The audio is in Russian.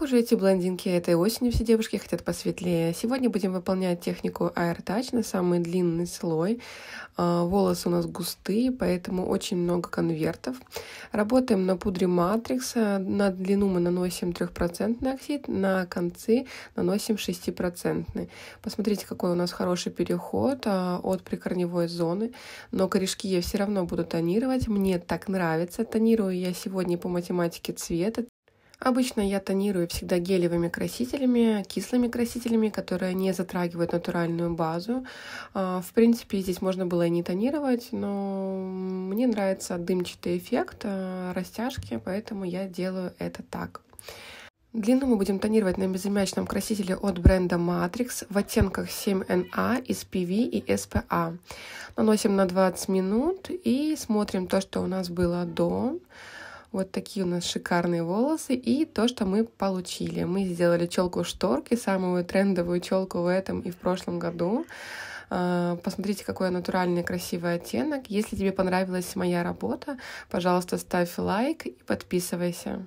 Ох уже эти блондинки, этой осенью все девушки хотят посветлее. Сегодня будем выполнять технику аэротач на самый длинный слой. А, волосы у нас густые, поэтому очень много конвертов. Работаем на пудре матрикса. На длину мы наносим 3% оксид, на концы наносим 6%. Посмотрите, какой у нас хороший переход а, от прикорневой зоны. Но корешки я все равно буду тонировать. Мне так нравится. Тонирую я сегодня по математике цвета. Обычно я тонирую всегда гелевыми красителями, кислыми красителями, которые не затрагивают натуральную базу. А, в принципе, здесь можно было и не тонировать, но мне нравится дымчатый эффект а, растяжки, поэтому я делаю это так. Длину мы будем тонировать на безымячном красителе от бренда Matrix в оттенках 7NA, SPV а и SPA. Наносим на 20 минут и смотрим то, что у нас было до. Вот такие у нас шикарные волосы и то, что мы получили. Мы сделали челку шторки, самую трендовую челку в этом и в прошлом году. А, посмотрите, какой натуральный красивый оттенок. Если тебе понравилась моя работа, пожалуйста, ставь лайк и подписывайся.